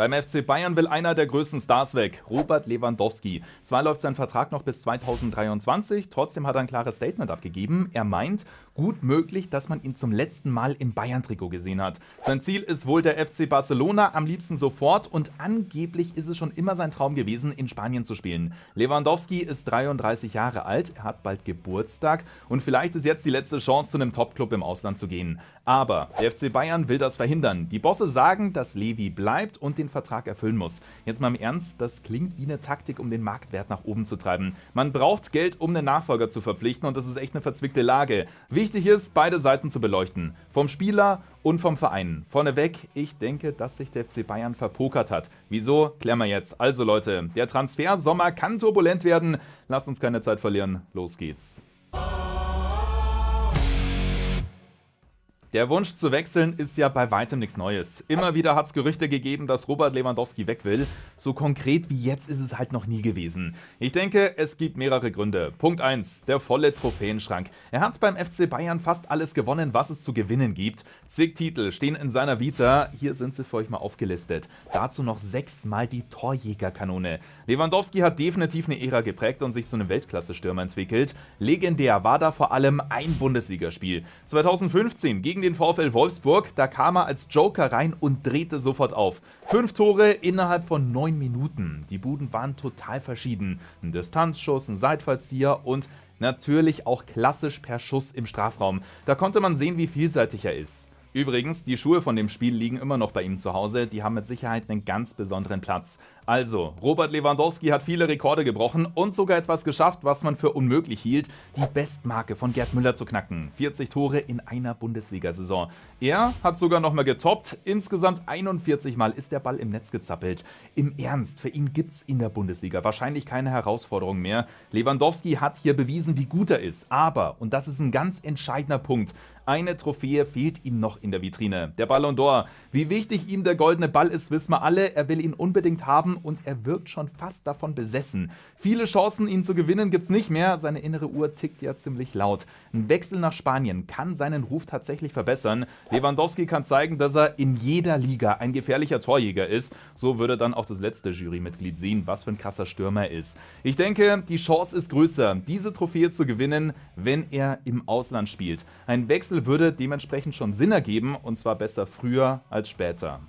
Beim FC Bayern will einer der größten Stars weg, Robert Lewandowski. Zwar läuft sein Vertrag noch bis 2023, trotzdem hat er ein klares Statement abgegeben. Er meint, gut möglich, dass man ihn zum letzten Mal im Bayern-Trikot gesehen hat. Sein Ziel ist wohl der FC Barcelona, am liebsten sofort und angeblich ist es schon immer sein Traum gewesen, in Spanien zu spielen. Lewandowski ist 33 Jahre alt, er hat bald Geburtstag und vielleicht ist jetzt die letzte Chance, zu einem Top-Club im Ausland zu gehen. Aber der FC Bayern will das verhindern. Die Bosse sagen, dass Levi bleibt und den Vertrag erfüllen muss. Jetzt mal im Ernst, das klingt wie eine Taktik, um den Marktwert nach oben zu treiben. Man braucht Geld, um einen Nachfolger zu verpflichten und das ist echt eine verzwickte Lage. Wichtig Wichtig ist, beide Seiten zu beleuchten, vom Spieler und vom Verein. Vorneweg, ich denke, dass sich der FC Bayern verpokert hat. Wieso, klären wir jetzt. Also Leute, der Transfersommer kann turbulent werden. Lasst uns keine Zeit verlieren. Los geht's. Der Wunsch zu wechseln ist ja bei weitem nichts Neues. Immer wieder hat es Gerüchte gegeben, dass Robert Lewandowski weg will. So konkret wie jetzt ist es halt noch nie gewesen. Ich denke, es gibt mehrere Gründe. Punkt 1. Der volle Trophäenschrank. Er hat beim FC Bayern fast alles gewonnen, was es zu gewinnen gibt. Zig Titel stehen in seiner Vita. Hier sind sie für euch mal aufgelistet. Dazu noch sechsmal die Torjägerkanone. Lewandowski hat definitiv eine Ära geprägt und sich zu einem Weltklasse-Stürmer entwickelt. Legendär war da vor allem ein Bundesligaspiel. 2015 gegen gegen den VfL Wolfsburg. Da kam er als Joker rein und drehte sofort auf. Fünf Tore innerhalb von neun Minuten. Die Buden waren total verschieden. Ein Distanzschuss, ein Seitfallzieher und natürlich auch klassisch per Schuss im Strafraum. Da konnte man sehen, wie vielseitig er ist. Übrigens, die Schuhe von dem Spiel liegen immer noch bei ihm zu Hause, die haben mit Sicherheit einen ganz besonderen Platz. Also, Robert Lewandowski hat viele Rekorde gebrochen und sogar etwas geschafft, was man für unmöglich hielt, die Bestmarke von Gerd Müller zu knacken. 40 Tore in einer Bundesliga-Saison. Er hat sogar nochmal getoppt. Insgesamt 41 Mal ist der Ball im Netz gezappelt. Im Ernst, für ihn gibt es in der Bundesliga wahrscheinlich keine Herausforderung mehr. Lewandowski hat hier bewiesen, wie gut er ist. Aber, und das ist ein ganz entscheidender Punkt, eine Trophäe fehlt ihm noch in der Vitrine. Der Ballon d'Or. Wie wichtig ihm der goldene Ball ist, wissen wir alle. Er will ihn unbedingt haben und er wirkt schon fast davon besessen. Viele Chancen, ihn zu gewinnen, gibt es nicht mehr. Seine innere Uhr tickt ja ziemlich laut. Ein Wechsel nach Spanien kann seinen Ruf tatsächlich verbessern. Lewandowski kann zeigen, dass er in jeder Liga ein gefährlicher Torjäger ist. So würde dann auch das letzte Jurymitglied sehen, was für ein krasser Stürmer er ist. Ich denke, die Chance ist größer, diese Trophäe zu gewinnen, wenn er im Ausland spielt. Ein Wechsel würde dementsprechend schon Sinn ergeben und zwar besser früher als später.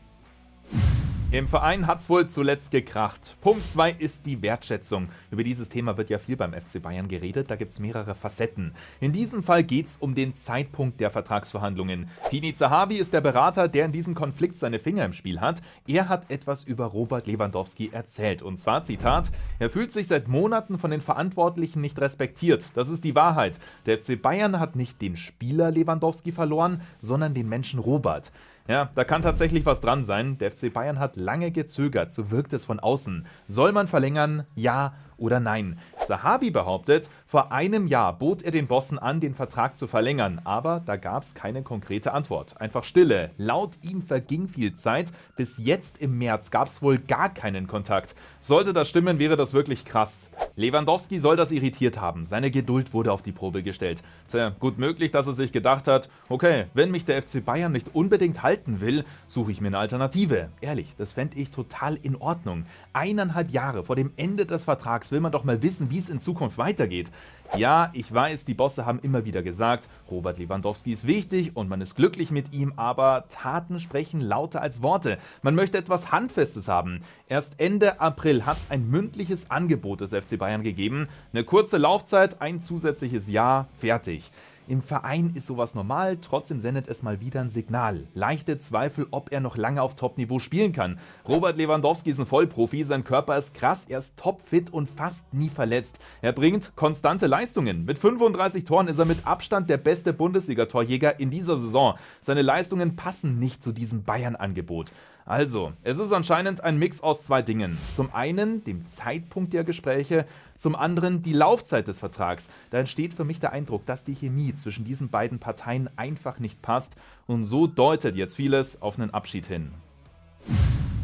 Im Verein hat's wohl zuletzt gekracht. Punkt 2 ist die Wertschätzung. Über dieses Thema wird ja viel beim FC Bayern geredet, da gibt's mehrere Facetten. In diesem Fall geht's um den Zeitpunkt der Vertragsverhandlungen. Tini Zahavi ist der Berater, der in diesem Konflikt seine Finger im Spiel hat. Er hat etwas über Robert Lewandowski erzählt und zwar Zitat: Er fühlt sich seit Monaten von den Verantwortlichen nicht respektiert. Das ist die Wahrheit. Der FC Bayern hat nicht den Spieler Lewandowski verloren, sondern den Menschen Robert. Ja, da kann tatsächlich was dran sein. Der FC Bayern hat lange gezögert, so wirkt es von außen. Soll man verlängern? Ja oder nein? Sahabi behauptet, vor einem Jahr bot er den Bossen an, den Vertrag zu verlängern, aber da gab es keine konkrete Antwort. Einfach Stille. Laut ihm verging viel Zeit. Bis jetzt im März gab es wohl gar keinen Kontakt. Sollte das stimmen, wäre das wirklich krass. Lewandowski soll das irritiert haben. Seine Geduld wurde auf die Probe gestellt. Tja, gut möglich, dass er sich gedacht hat, okay, wenn mich der FC Bayern nicht unbedingt halten will, suche ich mir eine Alternative. Ehrlich, das fände ich total in Ordnung. Eineinhalb Jahre vor dem Ende des Vertrags will man doch mal wissen, wie es in Zukunft weitergeht. Ja, ich weiß, die Bosse haben immer wieder gesagt, Robert Lewandowski ist wichtig und man ist glücklich mit ihm, aber Taten sprechen lauter als Worte. Man möchte etwas Handfestes haben. Erst Ende April hat es ein mündliches Angebot des FC Bayern Bayern gegeben. Eine kurze Laufzeit, ein zusätzliches Jahr, fertig. Im Verein ist sowas normal, trotzdem sendet es mal wieder ein Signal. Leichte Zweifel, ob er noch lange auf Top-Niveau spielen kann. Robert Lewandowski ist ein Vollprofi, sein Körper ist krass, er ist topfit und fast nie verletzt. Er bringt konstante Leistungen. Mit 35 Toren ist er mit Abstand der beste Bundesliga-Torjäger in dieser Saison. Seine Leistungen passen nicht zu diesem Bayern-Angebot. Also, es ist anscheinend ein Mix aus zwei Dingen. Zum einen dem Zeitpunkt der Gespräche, zum anderen die Laufzeit des Vertrags. Da entsteht für mich der Eindruck, dass die Chemie zwischen diesen beiden Parteien einfach nicht passt und so deutet jetzt vieles auf einen Abschied hin.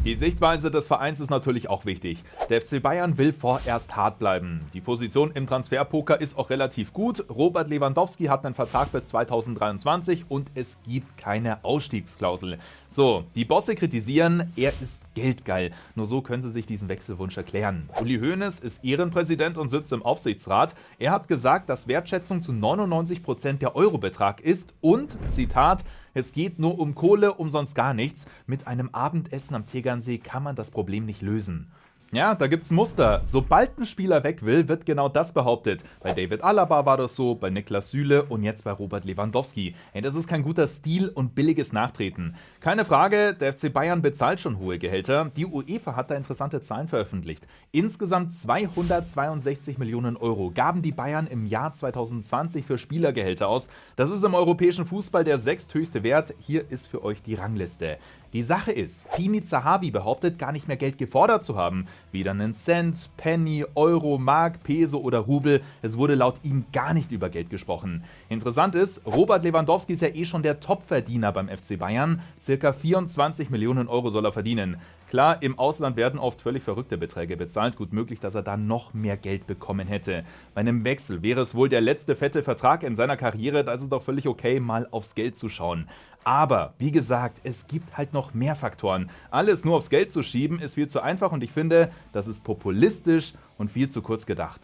Die Sichtweise des Vereins ist natürlich auch wichtig. Der FC Bayern will vorerst hart bleiben. Die Position im Transferpoker ist auch relativ gut. Robert Lewandowski hat einen Vertrag bis 2023 und es gibt keine Ausstiegsklausel. So, die Bosse kritisieren, er ist geldgeil. Nur so können sie sich diesen Wechselwunsch erklären. Uli Hoeneß ist Ehrenpräsident und sitzt im Aufsichtsrat. Er hat gesagt, dass Wertschätzung zu 99% der Eurobetrag ist und, Zitat, es geht nur um Kohle, um sonst gar nichts. Mit einem Abendessen am Tegernsee kann man das Problem nicht lösen. Ja, da gibt's Muster. Sobald ein Spieler weg will, wird genau das behauptet. Bei David Alaba war das so, bei Niklas Süle und jetzt bei Robert Lewandowski. Hey, das ist kein guter Stil und billiges Nachtreten. Keine Frage, der FC Bayern bezahlt schon hohe Gehälter. Die UEFA hat da interessante Zahlen veröffentlicht. Insgesamt 262 Millionen Euro gaben die Bayern im Jahr 2020 für Spielergehälter aus. Das ist im europäischen Fußball der sechsthöchste Wert. Hier ist für euch die Rangliste. Die Sache ist, Pini Zahavi behauptet gar nicht mehr Geld gefordert zu haben. Weder einen Cent, Penny, Euro, Mark, Peso oder Rubel. Es wurde laut ihm gar nicht über Geld gesprochen. Interessant ist, Robert Lewandowski ist ja eh schon der Topverdiener beim FC Bayern. Circa 24 Millionen Euro soll er verdienen. Klar, im Ausland werden oft völlig verrückte Beträge bezahlt. Gut möglich, dass er da noch mehr Geld bekommen hätte. Bei einem Wechsel wäre es wohl der letzte fette Vertrag in seiner Karriere. Da ist es doch völlig okay, mal aufs Geld zu schauen. Aber, wie gesagt, es gibt halt noch mehr Faktoren. Alles nur aufs Geld zu schieben ist viel zu einfach und ich finde, das ist populistisch und viel zu kurz gedacht.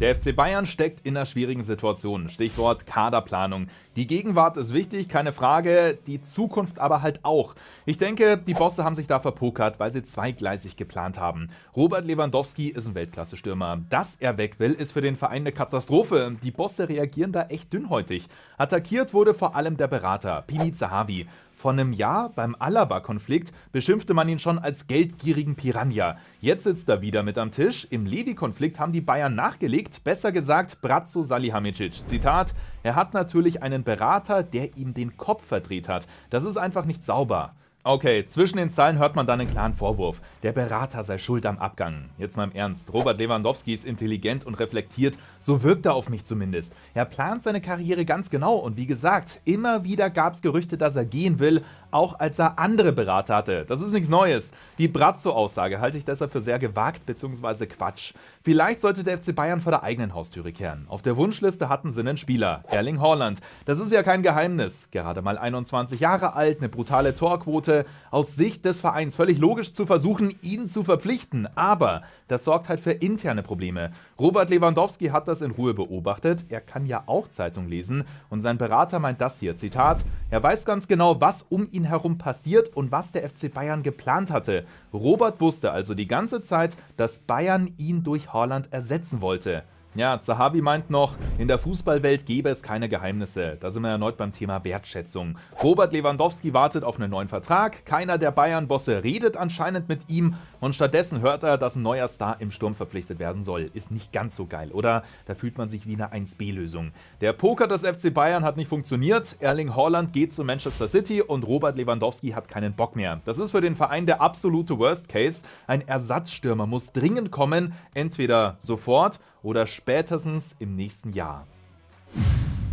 Der FC Bayern steckt in einer schwierigen Situation. Stichwort Kaderplanung. Die Gegenwart ist wichtig, keine Frage, die Zukunft aber halt auch. Ich denke, die Bosse haben sich da verpokert, weil sie zweigleisig geplant haben. Robert Lewandowski ist ein Weltklasse-Stürmer. Dass er weg will, ist für den Verein eine Katastrophe. Die Bosse reagieren da echt dünnhäutig. Attackiert wurde vor allem der Berater, Pini Zahavi. Vor einem Jahr beim Alaba-Konflikt beschimpfte man ihn schon als geldgierigen Piranha. Jetzt sitzt er wieder mit am Tisch. Im Levi-Konflikt haben die Bayern nachgelegt, besser gesagt Brazzo Salihamidzic. Zitat, er hat natürlich einen Berater, der ihm den Kopf verdreht hat. Das ist einfach nicht sauber. Okay, zwischen den Zeilen hört man dann einen klaren Vorwurf. Der Berater sei schuld am Abgang. Jetzt mal im Ernst. Robert Lewandowski ist intelligent und reflektiert. So wirkt er auf mich zumindest. Er plant seine Karriere ganz genau und wie gesagt, immer wieder gab es Gerüchte, dass er gehen will, auch als er andere Berater hatte. Das ist nichts Neues. Die Brazzo-Aussage halte ich deshalb für sehr gewagt bzw. Quatsch. Vielleicht sollte der FC Bayern vor der eigenen Haustüre kehren. Auf der Wunschliste hatten sie einen Spieler, Erling Haaland. Das ist ja kein Geheimnis. Gerade mal 21 Jahre alt, eine brutale Torquote Monate aus Sicht des Vereins völlig logisch zu versuchen, ihn zu verpflichten. Aber das sorgt halt für interne Probleme. Robert Lewandowski hat das in Ruhe beobachtet. Er kann ja auch Zeitung lesen. Und sein Berater meint das hier, Zitat, er weiß ganz genau, was um ihn herum passiert und was der FC Bayern geplant hatte. Robert wusste also die ganze Zeit, dass Bayern ihn durch Haaland ersetzen wollte. Ja, Zahavi meint noch, in der Fußballwelt gäbe es keine Geheimnisse. Da sind wir erneut beim Thema Wertschätzung. Robert Lewandowski wartet auf einen neuen Vertrag. Keiner der Bayern-Bosse redet anscheinend mit ihm. Und stattdessen hört er, dass ein neuer Star im Sturm verpflichtet werden soll. Ist nicht ganz so geil, oder? Da fühlt man sich wie eine 1B-Lösung. Der Poker des FC Bayern hat nicht funktioniert. Erling Haaland geht zu Manchester City und Robert Lewandowski hat keinen Bock mehr. Das ist für den Verein der absolute Worst Case. Ein Ersatzstürmer muss dringend kommen. Entweder sofort oder spätestens im nächsten Jahr.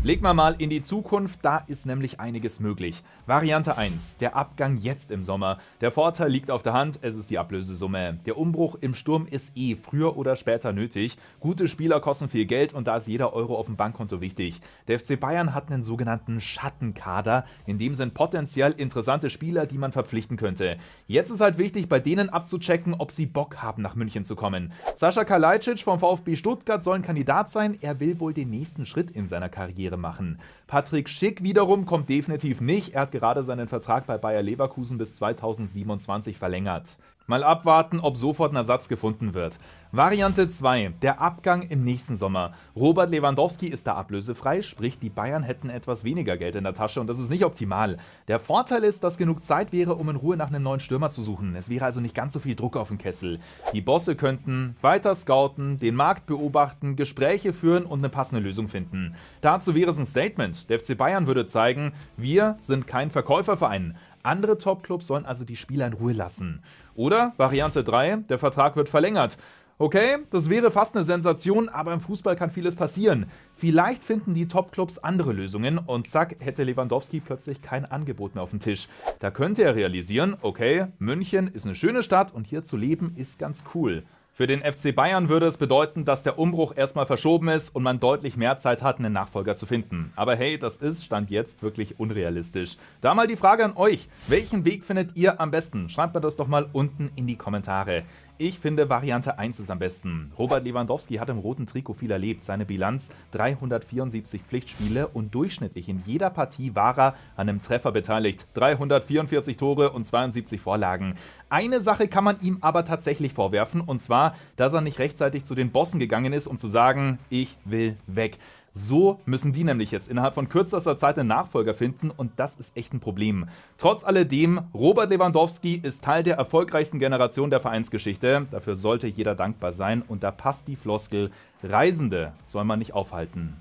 Legt man mal in die Zukunft, da ist nämlich einiges möglich. Variante 1, der Abgang jetzt im Sommer. Der Vorteil liegt auf der Hand, es ist die Ablösesumme. Der Umbruch im Sturm ist eh früher oder später nötig. Gute Spieler kosten viel Geld und da ist jeder Euro auf dem Bankkonto wichtig. Der FC Bayern hat einen sogenannten Schattenkader, in dem sind potenziell interessante Spieler, die man verpflichten könnte. Jetzt ist halt wichtig, bei denen abzuchecken, ob sie Bock haben, nach München zu kommen. Sascha Kalajdzic vom VfB Stuttgart soll ein Kandidat sein, er will wohl den nächsten Schritt in seiner Karriere Karriere machen. Patrick Schick wiederum kommt definitiv nicht. Er hat gerade seinen Vertrag bei Bayer Leverkusen bis 2027 verlängert. Mal abwarten, ob sofort ein Ersatz gefunden wird. Variante 2, der Abgang im nächsten Sommer. Robert Lewandowski ist da ablösefrei, sprich die Bayern hätten etwas weniger Geld in der Tasche und das ist nicht optimal. Der Vorteil ist, dass genug Zeit wäre, um in Ruhe nach einem neuen Stürmer zu suchen. Es wäre also nicht ganz so viel Druck auf dem Kessel. Die Bosse könnten weiter scouten, den Markt beobachten, Gespräche führen und eine passende Lösung finden. Dazu wäre es ein Statement. Der FC Bayern würde zeigen, wir sind kein Verkäuferverein. Andere Top-Clubs sollen also die Spieler in Ruhe lassen. Oder Variante 3, der Vertrag wird verlängert. Okay, das wäre fast eine Sensation, aber im Fußball kann vieles passieren. Vielleicht finden die Top-Clubs andere Lösungen und zack, hätte Lewandowski plötzlich kein Angebot mehr auf dem Tisch. Da könnte er realisieren, okay, München ist eine schöne Stadt und hier zu leben ist ganz cool. Für den FC Bayern würde es bedeuten, dass der Umbruch erstmal verschoben ist und man deutlich mehr Zeit hat, einen Nachfolger zu finden. Aber hey, das ist Stand jetzt wirklich unrealistisch. Da mal die Frage an euch. Welchen Weg findet ihr am besten? Schreibt mir das doch mal unten in die Kommentare. Ich finde Variante 1 ist am besten. Robert Lewandowski hat im roten Trikot viel erlebt. Seine Bilanz 374 Pflichtspiele und durchschnittlich in jeder Partie war er an einem Treffer beteiligt. 344 Tore und 72 Vorlagen. Eine Sache kann man ihm aber tatsächlich vorwerfen, und zwar, dass er nicht rechtzeitig zu den Bossen gegangen ist, um zu sagen, ich will weg. So müssen die nämlich jetzt innerhalb von kürzester Zeit einen Nachfolger finden und das ist echt ein Problem. Trotz alledem, Robert Lewandowski ist Teil der erfolgreichsten Generation der Vereinsgeschichte. Dafür sollte jeder dankbar sein und da passt die Floskel, Reisende soll man nicht aufhalten.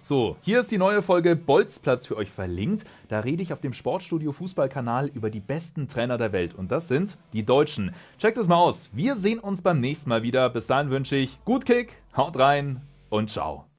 So, hier ist die neue Folge Bolzplatz für euch verlinkt. Da rede ich auf dem Sportstudio Fußballkanal über die besten Trainer der Welt und das sind die Deutschen. Checkt es mal aus. Wir sehen uns beim nächsten Mal wieder. Bis dahin wünsche ich gut Kick, haut rein und ciao.